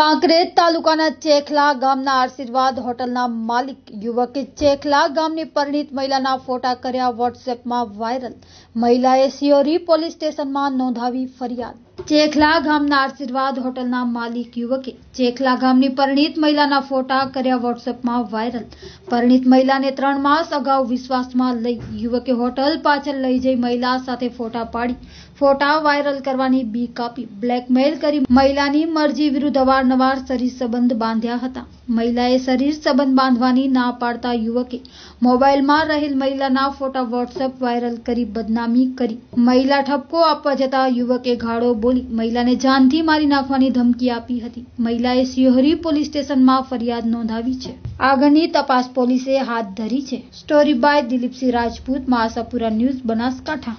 કાંકરેજ તાલુકાના ચેખલા ગામના આશીર્વાદ હોટલના માલિક યુવકે ચેખલા ગામની પરિણીત મહિલાના ફોટા કર્યા વોટ્સએપમાં વાયરલ મહિલાએ સિયોરી પોલીસ સ્ટેશનમાં નોંધાવી ફરિયાદ ચેખલા ગામના આશીર્વાદ હોટલના માલિક યુવકે ચેખલા ગામની પરિણીત મહિલાના ફોટા કર્યા વોટ્સએપમાં વાયરલ પરિણીત મહિલાને ત્રણ માસ અગાઉ વિશ્વાસમાં લઈ યુવકે હોટલ પાછળ લઈ જઈ મહિલા સાથે ફોટા પાડી ફોટા વાયરલ કરવાની બી કાપી બ્લેકમેલ કરી મહિલાની મરજી વિરુદ્ધ અવારનવાર શરીર સંબંધ બાંધ્યા હતા મહિલાએ શરીર સંબંધ બાંધવાની ના પાડતા યુવકે મોબાઈલમાં રહેલ મહિલાના ફોટા વોટ્સએપ વાયરલ કરી બદનામી કરી મહિલા ઠપકો આપવા જતા યુવકે ગાળો બોલી બોલી મહિલાને જાનથી મારી નાખવાની ધમકી આપી હતી મહિલાએ સિંહરી પોલીસ સ્ટેશનમાં ફરિયાદ નોંધાવી છે આગળની તપાસ પોલીસે હાથ ધરી છે story by Dilipsinh Rajput Masapura news Banaskantha